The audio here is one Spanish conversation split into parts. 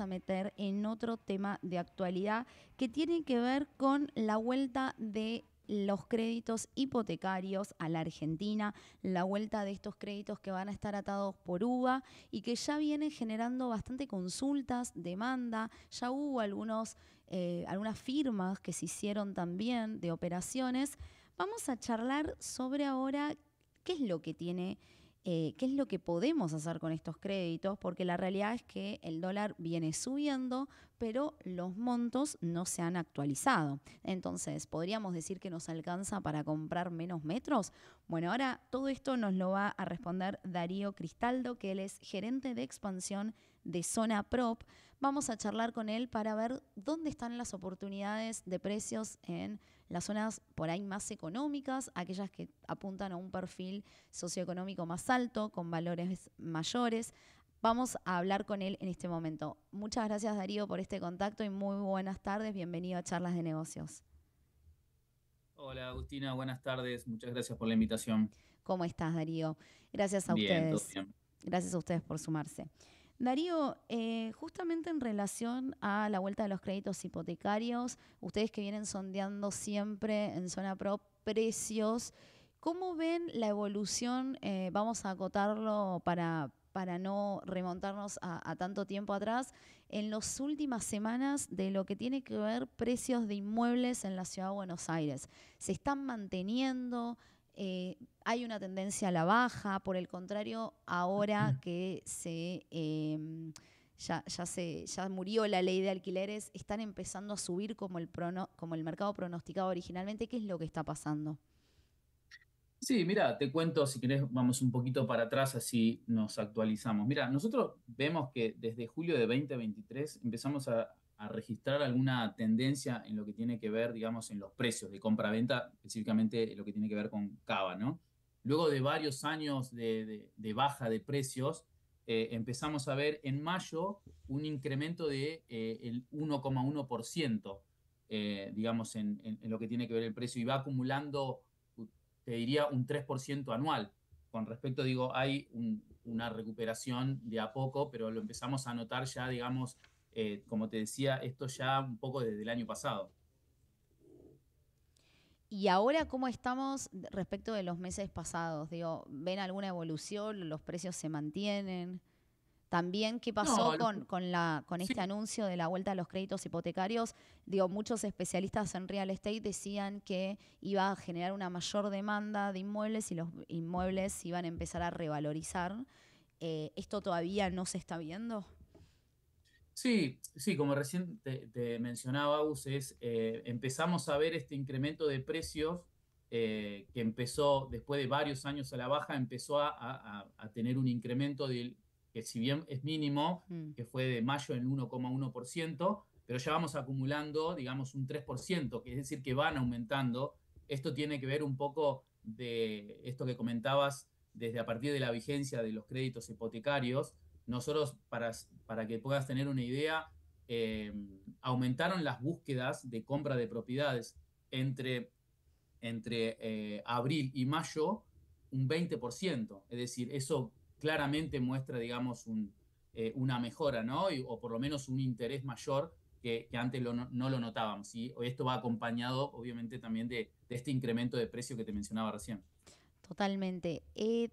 a meter en otro tema de actualidad que tiene que ver con la vuelta de los créditos hipotecarios a la Argentina, la vuelta de estos créditos que van a estar atados por UBA y que ya vienen generando bastante consultas, demanda, ya hubo algunos, eh, algunas firmas que se hicieron también de operaciones. Vamos a charlar sobre ahora qué es lo que tiene eh, qué es lo que podemos hacer con estos créditos, porque la realidad es que el dólar viene subiendo, pero los montos no se han actualizado. Entonces, ¿podríamos decir que nos alcanza para comprar menos metros? Bueno, ahora todo esto nos lo va a responder Darío Cristaldo, que él es gerente de expansión de Zona Prop. Vamos a charlar con él para ver dónde están las oportunidades de precios en las zonas por ahí más económicas, aquellas que apuntan a un perfil socioeconómico más alto, con valores mayores. Vamos a hablar con él en este momento. Muchas gracias Darío por este contacto y muy buenas tardes. Bienvenido a Charlas de Negocios. Hola Agustina, buenas tardes. Muchas gracias por la invitación. ¿Cómo estás Darío? Gracias a ustedes. Gracias a ustedes por sumarse. Darío, eh, justamente en relación a la vuelta de los créditos hipotecarios, ustedes que vienen sondeando siempre en zona pro precios, ¿cómo ven la evolución? Eh, vamos a acotarlo para, para no remontarnos a, a, tanto tiempo atrás, en las últimas semanas de lo que tiene que ver precios de inmuebles en la ciudad de Buenos Aires. ¿Se están manteniendo? Eh, hay una tendencia a la baja, por el contrario, ahora que se, em, ya, se, ya murió la ley de alquileres, están empezando a subir como el, como el mercado pronosticado originalmente. ¿Qué es lo que está pasando? Sí, mira, te cuento, si querés, vamos un poquito para atrás, así nos actualizamos. Mira, nosotros vemos que desde julio de 2023 empezamos a a registrar alguna tendencia en lo que tiene que ver, digamos, en los precios de compra-venta, específicamente lo que tiene que ver con Cava, ¿no? Luego de varios años de, baja de precios, eh, empezamos a ver en mayo un incremento de 1,1%, eh, eh, digamos, en, lo que tiene que ver el precio, y va acumulando, te diría, un 3% anual. Con respecto, digo, hay una recuperación de a poco, pero lo empezamos a notar ya, digamos, eh, como te decía, esto ya un poco desde el año pasado. ¿Y ahora cómo estamos respecto de los meses pasados? Digo, ¿ven alguna evolución? ¿Los precios se mantienen? También, ¿qué pasó con, este anuncio de la vuelta a los créditos hipotecarios? Digo, muchos especialistas en real estate decían que iba a generar una mayor demanda de inmuebles y los inmuebles iban a empezar a revalorizar. Eh, ¿Esto todavía no se está viendo? Sí, sí, como recién te, mencionaba, uses eh, empezamos a ver este incremento de precios eh, que empezó después de varios años a la baja, empezó a, tener un incremento de, que si bien es mínimo, mm. que fue de mayo en 1,1%, pero ya vamos acumulando, digamos, un 3%, que es decir, que van aumentando. Esto tiene que ver un poco de esto que comentabas desde a partir de la vigencia de los créditos hipotecarios, nosotros, para, para que puedas tener una idea, eh, aumentaron las búsquedas de compra de propiedades entre, entre eh, abril y mayo un 20%. Es decir, eso claramente muestra, digamos, eh, una mejora, ¿no? o por lo menos un interés mayor que, antes no, lo notábamos. Y esto va acompañado, obviamente, también de, de este incremento de precio que te mencionaba recién. Totalmente. Eh,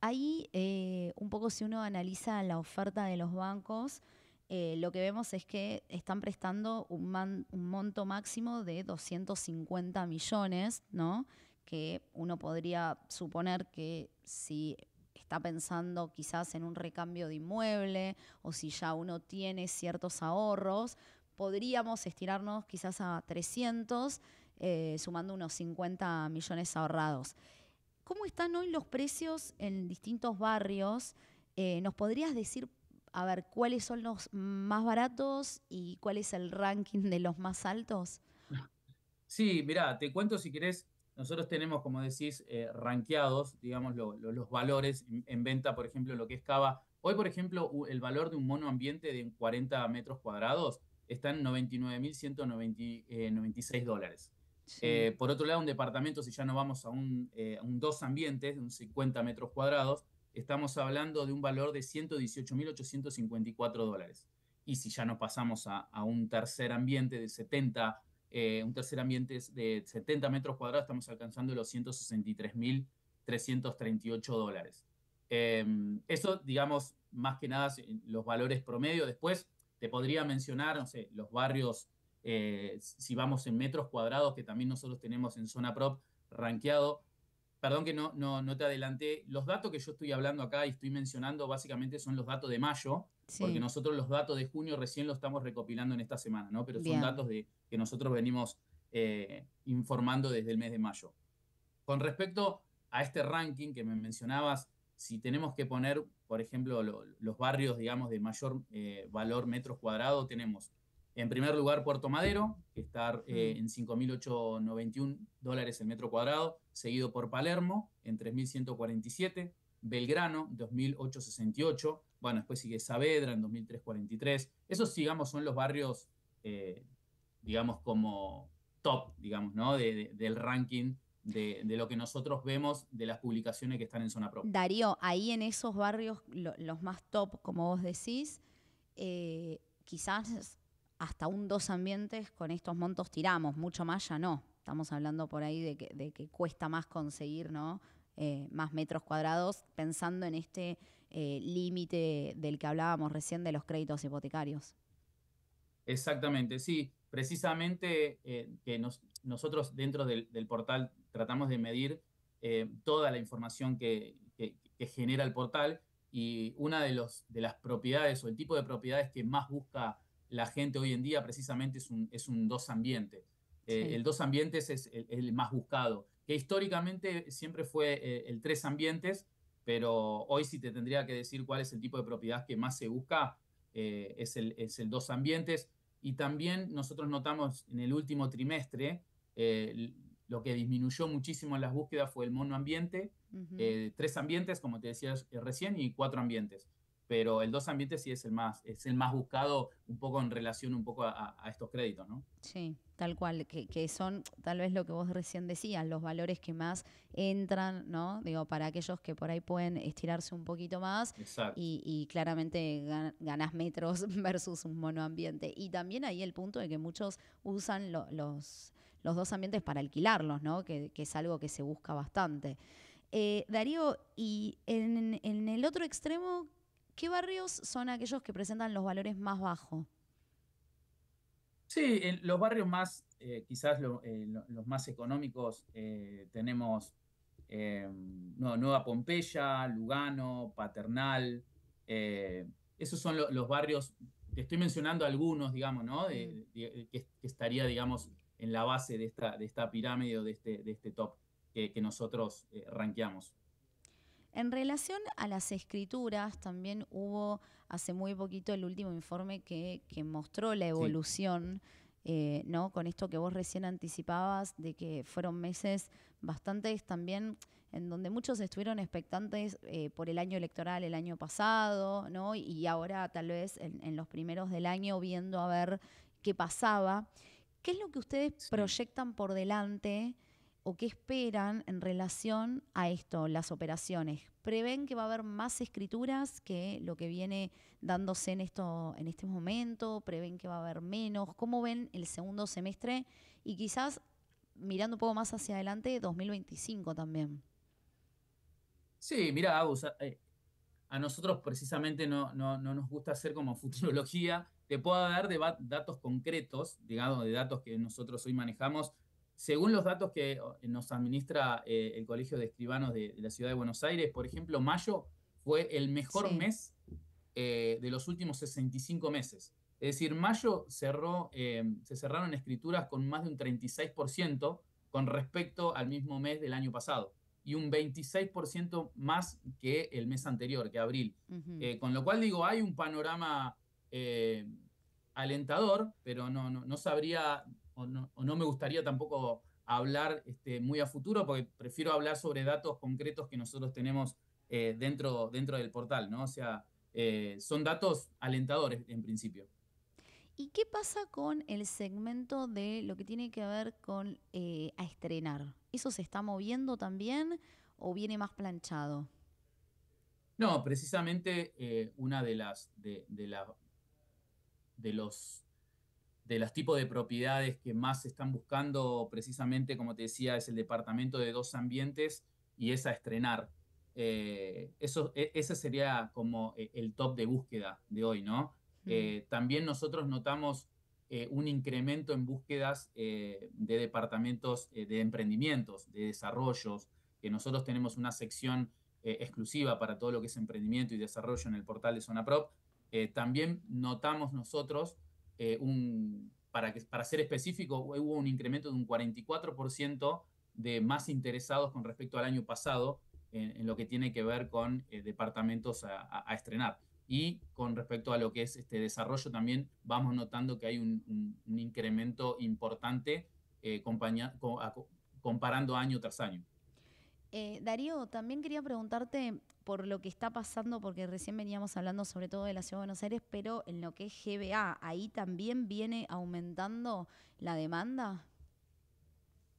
ahí eh, un poco si uno analiza la oferta de los bancos, eh, lo que vemos es que están prestando un, un, monto máximo de 250 millones, ¿no? Que uno podría suponer que si está pensando quizás en un recambio de inmueble o si ya uno tiene ciertos ahorros, podríamos estirarnos quizás a 300, eh, sumando unos 50 millones ahorrados. ¿Cómo están hoy los precios en distintos barrios? Eh, ¿Nos podrías decir, a ver, cuáles son los más baratos y cuál es el ranking de los más altos? Sí, mira, te cuento si querés, nosotros tenemos, como decís, eh, rankeados digamos, los valores en, venta, por ejemplo, lo que es cava. Hoy, por ejemplo, el valor de un mono ambiente de 40 metros cuadrados está en 99.196 eh, dólares. Eh, por otro lado, un departamento, si ya no vamos a un, eh, dos ambientes, de un 50 metros cuadrados, estamos hablando de un valor de 118.854 dólares. Y si ya no pasamos a, un tercer ambiente de 70, eh, un tercer ambiente de 70 metros cuadrados, estamos alcanzando los 163.338 dólares. eso, digamos, más que nada los valores promedio. Después te podría mencionar, no sé, los barrios eh, si vamos en metros cuadrados, que también nosotros tenemos en zona prop rankeado, perdón que no, no, no te adelanté, los datos que yo estoy hablando acá y estoy mencionando básicamente son los datos de mayo, porque nosotros los datos de junio recién los estamos recopilando en esta semana, Pero son datos de, que nosotros venimos eh, informando desde el mes de mayo. Con respecto a este ranking que me mencionabas, si tenemos que poner, por ejemplo, los barrios, digamos, de mayor eh, valor metros cuadrados, tenemos en primer lugar, Puerto Madero, que está eh, mm. en 5.891 dólares el metro cuadrado, seguido por Palermo en 3.147, Belgrano 2.868, bueno, después sigue Saavedra en 2.343. Esos, digamos, son los barrios, eh, digamos, como top, digamos, ¿no? del ranking de, lo que nosotros vemos de las publicaciones que están en zona propia. Darío, ahí en esos barrios, los más top, como vos decís, eh, quizás hasta un dos ambientes con estos montos tiramos, mucho más ya no. Estamos hablando por ahí de que, cuesta más conseguir ¿no? Eh, más metros cuadrados, pensando en este eh, límite del que hablábamos recién de los créditos hipotecarios. Exactamente, sí. Precisamente eh, que nosotros dentro del, portal tratamos de medir toda la información que, genera el portal y una de, los, de las propiedades o el tipo de propiedades que más busca la gente hoy en día precisamente es un, dos ambientes. Eh, el dos ambientes es el, más buscado, que históricamente siempre fue eh, el tres ambientes, pero hoy sí te tendría que decir cuál es el tipo de propiedad que más se busca, eh, es, el, dos ambientes. Y también nosotros notamos en el último trimestre lo que disminuyó muchísimo en las búsquedas fue el monoambiente, ambiente tres ambientes, como te decía recién, y cuatro ambientes pero el dos ambientes sí es el más, es el más buscado un poco en relación un poco a, estos créditos, ¿no? Sí, tal cual, que, son tal vez lo que vos recién decías, los valores que más entran, ¿no? Digo, para aquellos que por ahí pueden estirarse un poquito más y, y, claramente ganás metros versus un monoambiente. Y también ahí el punto de que muchos usan los, los dos ambientes para alquilarlos, ¿no? Que, es algo que se busca bastante. Eh, Darío, y en, en el otro extremo, ¿Qué barrios son aquellos que presentan los valores más bajos? Sí, los barrios más, eh, quizás eh, los más económicos, eh, tenemos em, Nueva Pompeya, Lugano, Paternal. esos son los barrios, estoy mencionando algunos, digamos, ¿no? Mm. que, estaría, digamos, en la base de esta, pirámide o este, de este, top que, que nosotros ranqueamos. En relación a las escrituras, también hubo hace muy poquito el último informe que, mostró la evolución. Eh, ¿no? Con esto que vos recién anticipabas, de que fueron meses bastantes también en donde muchos estuvieron expectantes eh, por el año electoral el año pasado, ¿no? Y ahora tal vez en, los primeros del año viendo a ver qué pasaba. ¿Qué es lo que ustedes proyectan por delante? o qué esperan en relación a esto, las operaciones. ¿Prevén que va a haber más escrituras que lo que viene dándose en, esto, en este momento? ¿Prevén que va a haber menos? ¿Cómo ven el segundo semestre? Y quizás mirando un poco más hacia adelante, 2025 también. Sí, mira, Agus, eh, a, nosotros precisamente no, no, nos gusta hacer como futurología. Te puedo dar datos concretos, digamos, de datos que nosotros hoy manejamos según los datos que nos administra eh, el Colegio de Escribanos de, la Ciudad de Buenos Aires, por ejemplo, mayo fue el mejor mes eh, de los últimos 65 meses. Es decir, mayo cerró, em, se cerraron escrituras con más de un 36% con respecto al mismo mes del año pasado y un 26% más que el mes anterior, que abril. Eh, con lo cual digo, hay un panorama alentador, pero no, no sabría o no, me gustaría tampoco hablar este, muy a futuro, porque prefiero hablar sobre datos concretos que nosotros tenemos eh, dentro, dentro del portal, ¿no? O sea, eh, son datos alentadores en principio. ¿Y qué pasa con el segmento de lo que tiene que ver con eh, a estrenar? ¿Eso se está moviendo también o viene más planchado? No, precisamente una de las de, la, de los de los tipos de propiedades que más se están buscando, precisamente, como te decía, es el departamento de dos ambientes y es a estrenar. Eh, eso, e, ese sería como eh, el top de búsqueda de hoy, ¿no? Eh, también nosotros notamos un incremento en búsquedas de departamentos de emprendimientos, de desarrollos, que nosotros tenemos una sección exclusiva para todo lo que es emprendimiento y desarrollo en el portal de Zona Prop. también notamos nosotros eh, un, para, para ser específico, hubo un incremento de un 44% de más interesados con respecto al año pasado en, lo que tiene que ver con eh, departamentos a, estrenar. Y con respecto a lo que es este desarrollo, también vamos notando que hay un, incremento importante eh, comparando año tras año. Eh, Darío, también quería preguntarte por lo que está pasando, porque recién veníamos hablando sobre todo de la Ciudad de Buenos Aires, pero en lo que es GBA, ¿ahí también viene aumentando la demanda?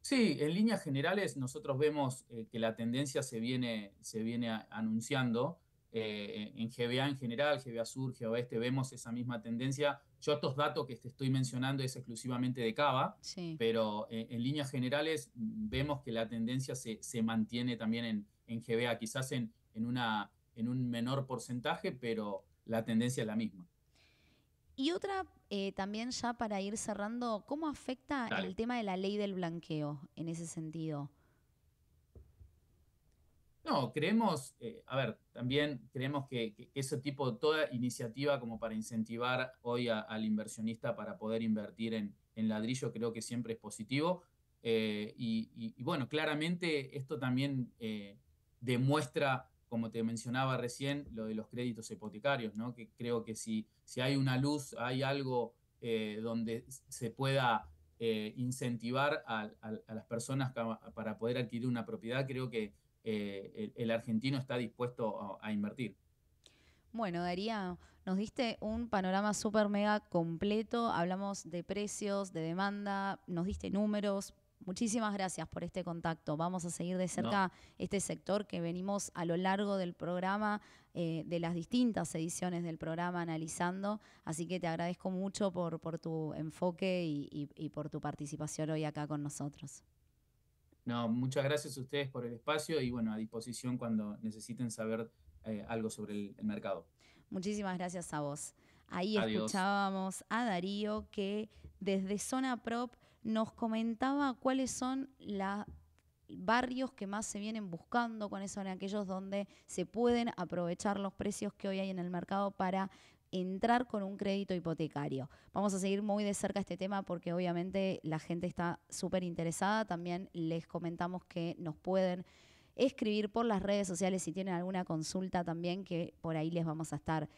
Sí, en líneas generales nosotros vemos eh, que la tendencia se viene, se viene anunciando. Eh, en GBA en general, GBA Sur, GBA Este, vemos esa misma tendencia yo estos datos que te estoy mencionando es exclusivamente de Cava, pero eh, en, líneas generales vemos que la tendencia se, mantiene también en, GBA, quizás en, en, un menor porcentaje, pero la tendencia es la misma. Y otra eh, también ya para ir cerrando, ¿cómo afecta el tema de la ley del blanqueo en ese sentido? No, creemos, eh, a ver, también creemos que, ese tipo, de toda iniciativa como para incentivar hoy al inversionista para poder invertir en, en, ladrillo, creo que siempre es positivo. Eh, y, bueno, claramente esto también eh, demuestra, como te mencionaba recién, lo de los créditos hipotecarios, ¿no? Que creo que si, si hay una luz, hay algo donde se pueda incentivar a las personas para poder adquirir una propiedad, creo que eh, el, argentino está dispuesto a, invertir. Bueno, Daría, nos diste un panorama súper mega completo. Hablamos de precios, de demanda, nos diste números. Muchísimas gracias por este contacto. Vamos a seguir de cerca este sector que venimos a lo largo del programa, eh, de las distintas ediciones del programa analizando. Así que te agradezco mucho por, tu enfoque y por tu participación hoy acá con nosotros. No, muchas gracias a ustedes por el espacio y bueno, a disposición cuando necesiten saber eh, algo sobre el, mercado. Muchísimas gracias a vos. Ahí escuchábamos a Darío que desde Zona Prop nos comentaba cuáles son los barrios que más se vienen buscando, cuáles son aquellos donde se pueden aprovechar los precios que hoy hay en el mercado para entrar con un crédito hipotecario. Vamos a seguir muy de cerca este tema porque obviamente la gente está súper interesada. También les comentamos que nos pueden escribir por las redes sociales si tienen alguna consulta también, que por ahí les vamos a estar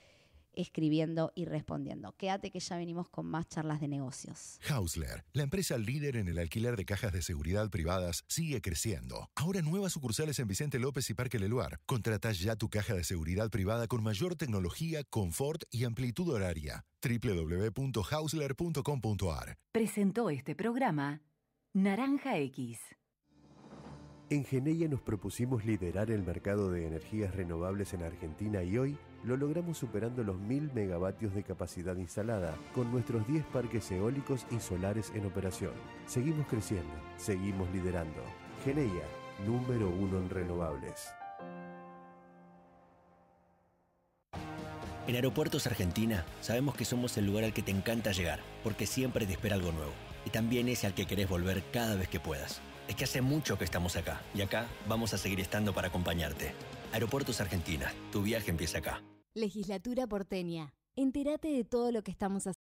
escribiendo y respondiendo. Quédate que ya venimos con más charlas de negocios. Hausler, la empresa líder en el alquiler de cajas de seguridad privadas, sigue creciendo. Ahora nuevas sucursales en Vicente López y Parque Leluar. Contratas ya tu caja de seguridad privada con mayor tecnología, confort y amplitud horaria. www.hausler.com.ar Presentó este programa Naranja X. En Geneia nos propusimos liderar el mercado de energías renovables en Argentina y hoy lo logramos superando los 1000 megavatios de capacidad instalada, con nuestros 10 parques eólicos y solares en operación. Seguimos creciendo, seguimos liderando. Geneia, número uno en renovables. En Aeropuertos Argentina sabemos que somos el lugar al que te encanta llegar, porque siempre te espera algo nuevo. Y también es al que querés volver cada vez que puedas. Es que hace mucho que estamos acá, y acá vamos a seguir estando para acompañarte. Aeropuertos Argentina, tu viaje empieza acá. Legislatura porteña. Entérate de todo lo que estamos haciendo.